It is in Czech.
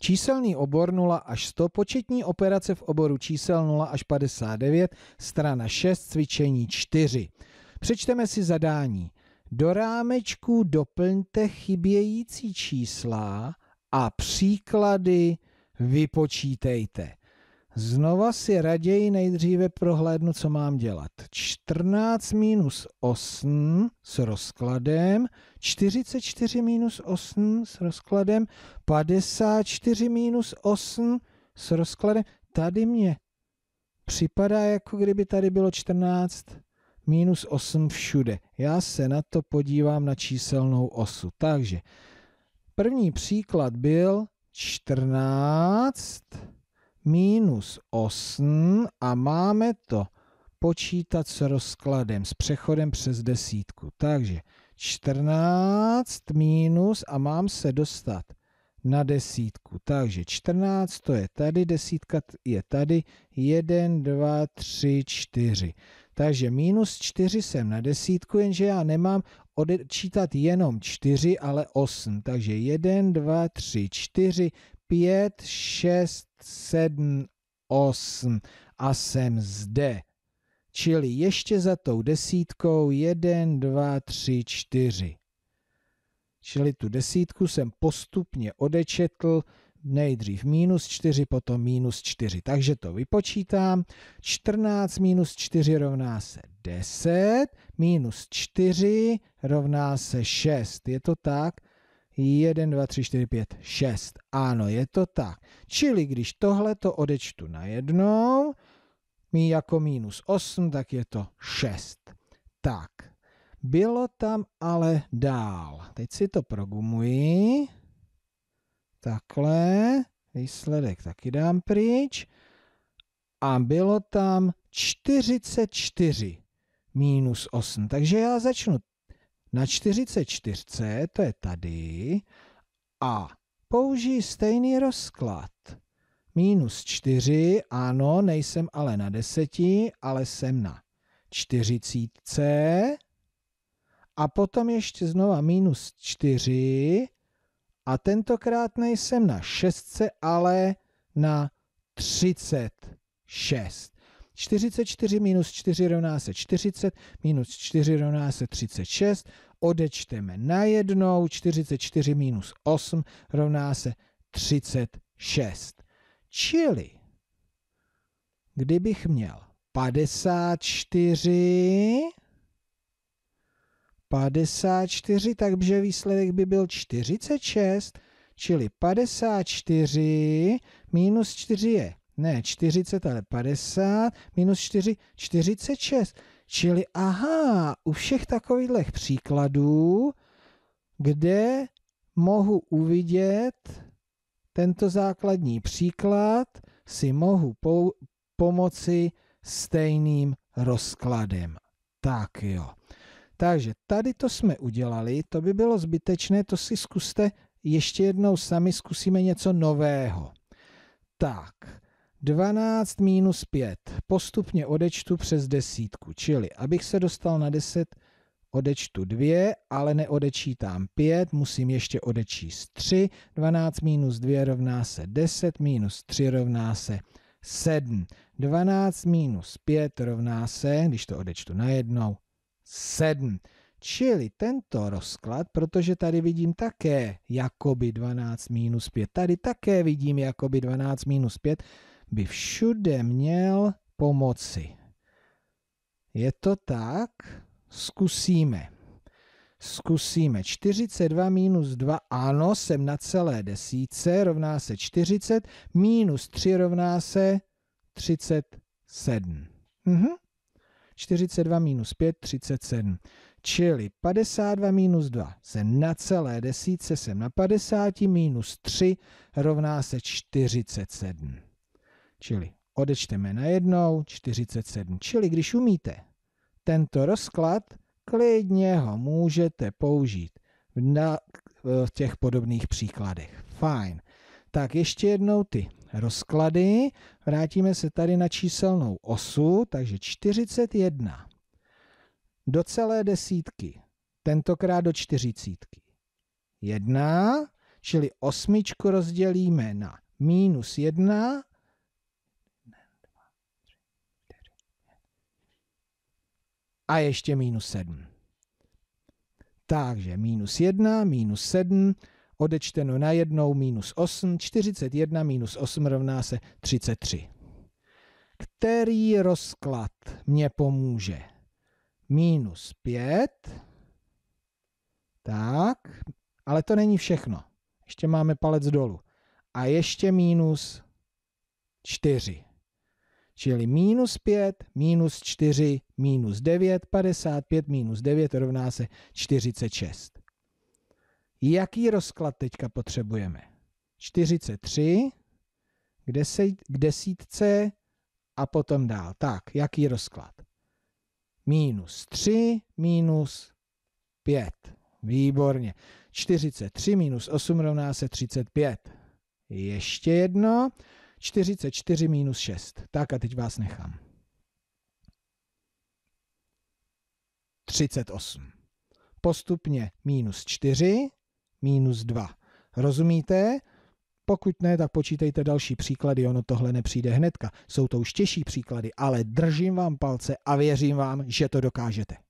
Číselný obor 0 až 100, početní operace v oboru čísel 0 až 59, strana 6, cvičení 4. Přečteme si zadání. Do rámečku doplňte chybějící čísla a příklady vypočítejte. Znova si raději nejdříve prohlédnu, co mám dělat. 14 minus 8 s rozkladem, 44 minus 8 s rozkladem, 54 minus 8 s rozkladem. Tady mě připadá, jako kdyby tady bylo 14 minus 8 všude. Já se na to podívám na číselnou osu. Takže první příklad byl 14 minus 8 a máme to počítat s rozkladem, s přechodem přes desítku. Takže 14 minus a mám se dostat na desítku. Takže 14 to je tady, desítka je tady, 1, 2, 3, 4. Takže minus 4 jsem na desítku, jenže já nemám odečítat jenom 4, ale 8. Takže 1, 2, 3, 4, 5, 6, 7, 8 a jsem zde. Čili ještě za tou desítkou 1, 2, 3, 4. Čili tu desítku jsem postupně odečetl nejdřív minus 4, potom minus 4. Takže to vypočítám. 14 minus 4 rovná se 10, minus 4 rovná se 6. Je to tak? 1, 2, 3, 4, 5, 6. Ano, je to tak. Čili když tohle to odečtu na jednou, mí jako minus 8, tak je to 6. Tak, bylo tam ale dál. Teď si to progumuji. Takhle, výsledek taky dám pryč. A bylo tam 44 minus 8. Takže já začnu na 44, to je tady, a použij stejný rozklad. Minus 4, ano, nejsem ale na 10, ale jsem na 40. A potom ještě znova minus 4. A tentokrát nejsem na 6, ale na 36. 44 minus 4 rovná se 40, minus 4 rovná se 36, odečteme najednou 44 minus 8 rovná se 36. Čili, kdybych měl 54, 54, takže výsledek by byl 46, čili 54 minus 4 je, ne 40, ale 50, minus 4, 46. Čili aha, u všech takových příkladů, kde mohu uvidět tento základní příklad, si mohu po pomoci stejným rozkladem. Tak jo. Takže tady to jsme udělali, to by bylo zbytečné, to si zkuste ještě jednou sami, zkusíme něco nového. Tak, 12 minus 5 postupně odečtu přes desítku, čili abych se dostal na 10, odečtu 2, ale neodečítám 5, musím ještě odečíst 3. 12 minus 2 rovná se 10, minus 3 rovná se 7. 12 minus 5 rovná se, když to odečtu najednou, 7. Čili tento rozklad, protože tady vidím také jakoby 12 minus 5, tady také vidím jakoby 12 minus 5, by všude měl pomoci. Je to tak? Zkusíme. Zkusíme. 42 minus 2, ano, jsem na celé desíce, rovná se 40, minus 3 rovná se 37. Mhm. 42 minus 5, 37. Čili 52 minus 2 jsem na celé desíce, jsem na 50, minus 3 rovná se 47. Čili odečteme na jednou 47. Čili když umíte tento rozklad, klidně ho můžete použít na, e, v těch podobných příkladech. Fajn. Tak ještě jednou ty rozklady. Vrátíme se tady na číselnou osu, takže 41 do celé desítky, tentokrát do čtyřicítky. 1, čili osmičku rozdělíme na minus 1 a ještě minus 7. Takže minus 1, minus 7, odečteno na jednou minus 8, 41 minus 8 rovná se 33. Který rozklad mě pomůže? Minus 5, tak, ale to není všechno. Ještě máme palec dolů. A ještě minus 4. Čili minus 5, minus 4, minus 9, 55 minus 9 rovná se 46. Jaký rozklad teďka potřebujeme? 43 k, deset, k desítce a potom dál. Tak, jaký rozklad? Minus 3, minus 5. Výborně. 43 minus 8 rovná se 35. Ještě jedno. 44 minus 6. Tak a teď vás nechám. 38. Postupně minus 4, minus 2. Rozumíte? Pokud ne, tak počítejte další příklady, ono tohle nepřijde hnedka. Jsou to už těžší příklady, ale držím vám palce a věřím vám, že to dokážete.